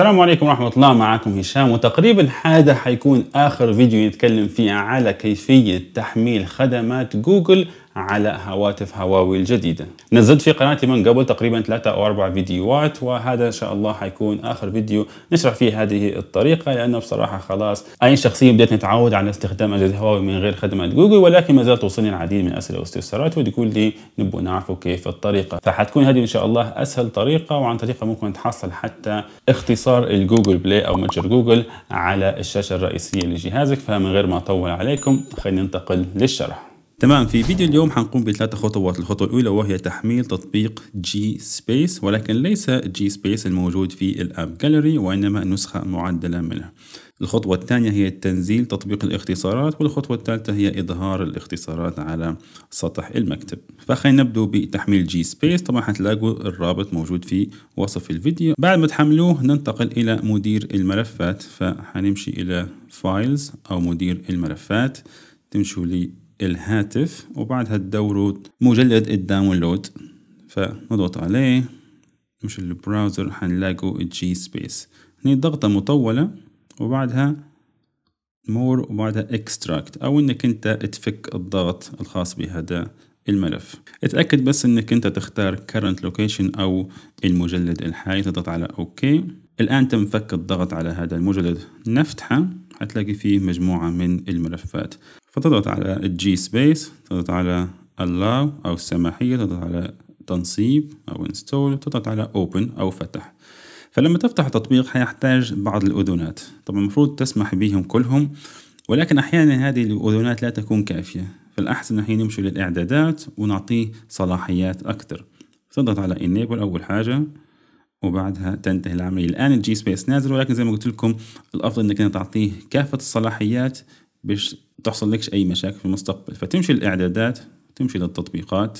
السلام عليكم ورحمة الله معكم هشام وتقريبا هذا حيكون آخر فيديو نتكلم فيه على كيفية تحميل خدمات جوجل على هواتف هواوي الجديدة نزلت في قناتي من قبل تقريبا ثلاثة أو أربع فيديوهات وهذا إن شاء الله حيكون آخر فيديو نشرح فيه هذه الطريقة لأنه بصراحة خلاص أي شخصية بدأت نتعود على استخدام أجهزة هواوي من غير خدمة جوجل ولكن ما زالت توصلني العديد من الأسئلة والاستفسارات وتقول لي نبغى نعرف كيف الطريقة فحتكون هذه إن شاء الله أسهل طريقة وعن طريقة ممكن تحصل حتى اختصار الجوجل بلاي أو متجر جوجل على الشاشة الرئيسية لجهازك فمن غير ما أطول عليكم خلينا ننتقل للشرح تمام في فيديو اليوم حنقوم بثلاث خطوات الخطوة الأولى وهي تحميل تطبيق جي سبيس ولكن ليس جي سبيس الموجود في الأب جاليري وإنما نسخة معدلة منه الخطوة الثانية هي تنزيل تطبيق الاختصارات والخطوة الثالثة هي إظهار الاختصارات على سطح المكتب فخلينا نبدو بتحميل جي سبيس طبعا حتلاقوا الرابط موجود في وصف الفيديو بعد ما تحملوه ننتقل إلى مدير الملفات فحنمشي إلى فايلز أو مدير الملفات تمشوا لي الهاتف وبعدها تدوروا مجلد الداونلود فنضغط عليه مش البراوزر حنلاقو الجي سبيس هني ضغطة مطولة وبعدها مور وبعدها اكستراكت او انك انت تفك الضغط الخاص بهذا الملف اتأكد بس انك انت تختار current location او المجلد الحالي تضغط على اوكي الان تم فك الضغط على هذا المجلد نفتحه هتلاقي فيه مجموعة من الملفات فتضغط على الجي سبيس تضغط على الله أو السماحية تضغط على تنصيب أو انستول تضغط على أوبن أو فتح فلما تفتح التطبيق هيحتاج بعض الأذونات طبعا المفروض تسمح بهم كلهم ولكن أحيانا هذه الأذونات لا تكون كافية فالأحسن هي نمشي للإعدادات ونعطيه صلاحيات أكثر تضغط على enable أول حاجة وبعدها تنتهي العملية الآن الجي سبيس نازل ولكن زي ما قلت لكم الأفضل إنك تعطيه كافة الصلاحيات باش تحصل لكش أي مشاكل في المستقبل فتمشي الإعدادات تمشي للتطبيقات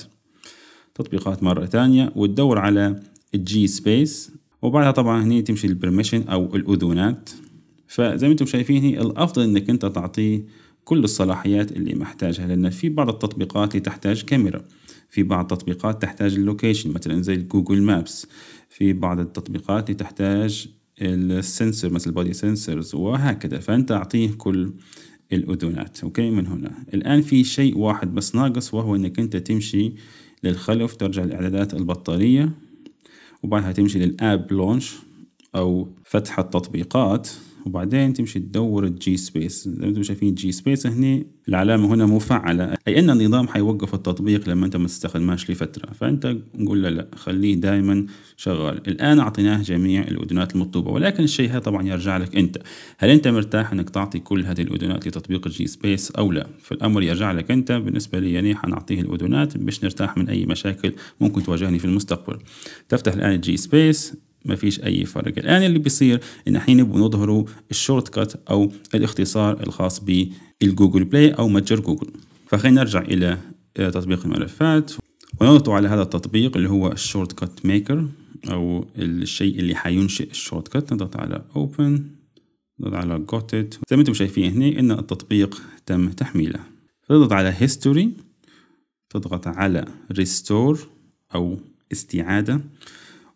تطبيقات مرة ثانية وتدور على الجي سبيس وبعدها طبعا هني تمشي البرميشن أو الأذونات فزي ما انتم شايفين الأفضل إنك أنت تعطيه كل الصلاحيات اللي محتاجها لأن في بعض التطبيقات اللي تحتاج كاميرا في بعض التطبيقات تحتاج اللوكيشن مثلا زي جوجل مابس في بعض التطبيقات اللي تحتاج السنسور مثل البادي سنسورز وهكذا فأنت أعطيه كل الأذنات أوكي من هنا الآن في شيء واحد بس ناقص وهو أنك أنت تمشي للخلف ترجع لإعدادات البطارية وبعدها تمشي للآب لونش او فتح التطبيقات وبعدين تمشي تدور الجي سبيس زي ما انتم شايفين جي سبيس هنا العلامه هنا مفعله اي ان النظام حيوقف التطبيق لما انت ما تستخدمهاش لفتره فانت نقول له لا خليه دائما شغال الان اعطيناه جميع الاذونات المطلوبه ولكن الشيء هذا طبعا يرجع لك انت هل انت مرتاح انك تعطي كل هذه الاذونات لتطبيق الجي سبيس او لا فالامر يرجع لك انت بالنسبه لي يعني حنعطيه الاذونات باش نرتاح من اي مشاكل ممكن تواجهني في المستقبل تفتح الان الجي سبيس ما فيش اي فرق الان اللي بيصير ان احنا بنظهروا الشورت كات او الاختصار الخاص بالجوجل بلاي او متجر جوجل فخلينا نرجع الى تطبيق الملفات ونضغط على هذا التطبيق اللي هو الشورت كات ميكر او الشيء اللي حينشئ الشورت كات نضغط على اوبن نضغط على got it زي ما انتم شايفين هنا ان التطبيق تم تحميله تضغط على history تضغط على restore او استعاده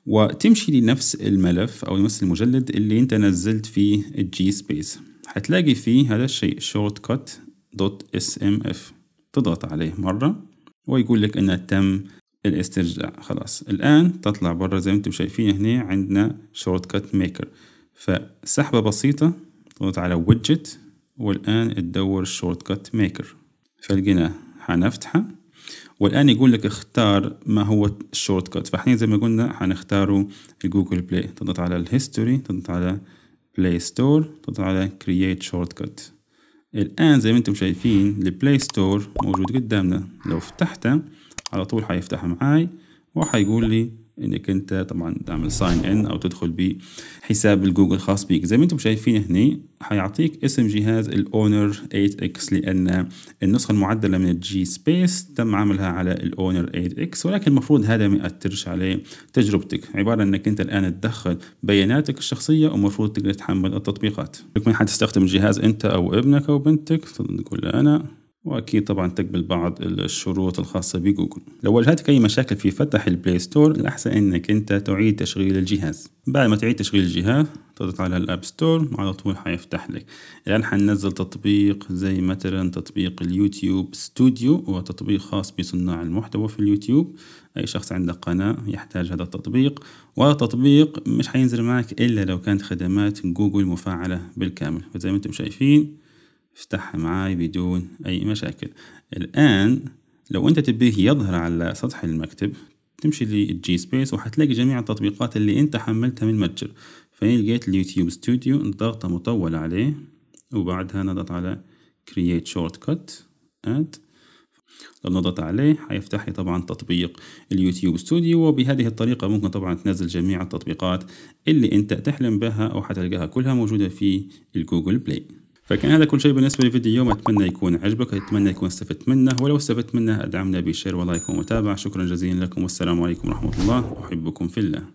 وتمشي لنفس الملف أو نفس المجلد اللي أنت نزلت فيه الجي سبيس هتلاقي فيه هذا الشيء شورت كات دوت اف تضغط عليه مرة ويقول لك أنه تم الاسترجاع خلاص الآن تطلع برا زي ما أنتم شايفين هنا عندنا شورت كات ميكر فسحبة بسيطة تضغط على ويدجت والآن تدور شورت كات ميكر فلقيناه هنفتحه والان يقول لك اختار ما هو الشورت كات فاحنا زي ما قلنا حنختاره جوجل بلاي تضغط على الهيستوري تضغط على بلاي ستور تضغط على كرييت شورت كات الان زي ما انتم شايفين البلاي ستور موجود قدامنا لو فتحته على طول حيفتح معاي وحيقول لي انك انت طبعا تعمل ساين ان او تدخل بحساب الجوجل خاص بيك زي ما انتم شايفين هنا هيعطيك اسم جهاز الاونر 8 اكس لان النسخه المعدله من الجي سبيس تم عملها على الاونر 8 اكس ولكن المفروض هذا ما ياثرش على تجربتك عباره انك انت الان تدخل بياناتك الشخصيه ومفروض تقدر تحمل التطبيقات لكن حتستخدم الجهاز انت او ابنك او بنتك نقول انا وأكيد طبعا تقبل بعض الشروط الخاصة بجوجل لو واجهتك أي مشاكل في فتح البلاي ستور الأحسن أنك أنت تعيد تشغيل الجهاز بعد ما تعيد تشغيل الجهاز تضغط على الأب ستور على طول حيفتح لك الآن حننزل تطبيق زي مثلا تطبيق اليوتيوب ستوديو هو تطبيق خاص بصناع المحتوى في اليوتيوب أي شخص عنده قناة يحتاج هذا التطبيق وهذا التطبيق مش حينزل معك إلا لو كانت خدمات جوجل مفعلة بالكامل فزي ما أنتم شايفين افتحها معاي بدون أي مشاكل الآن لو أنت تبيه يظهر على سطح المكتب تمشي للجي سبيس وحتلاقي جميع التطبيقات اللي أنت حملتها من المتجر فهنا لقيت اليوتيوب ستوديو ضغطة مطولة عليه وبعدها نضغط على create shortcut add لو نضغط عليه حيفتح لي طبعا تطبيق اليوتيوب ستوديو وبهذه الطريقة ممكن طبعا تنزل جميع التطبيقات اللي انت تحلم بها او حتلقاها كلها موجودة في الجوجل بلاي فكان هذا كل شيء بالنسبة لفيديو اليوم أتمنى يكون عجبك أتمنى يكون استفدت منه ولو استفدت منه أدعمنا بشير ولايك ومتابعة شكرا جزيلا لكم والسلام عليكم ورحمة الله أحبكم في الله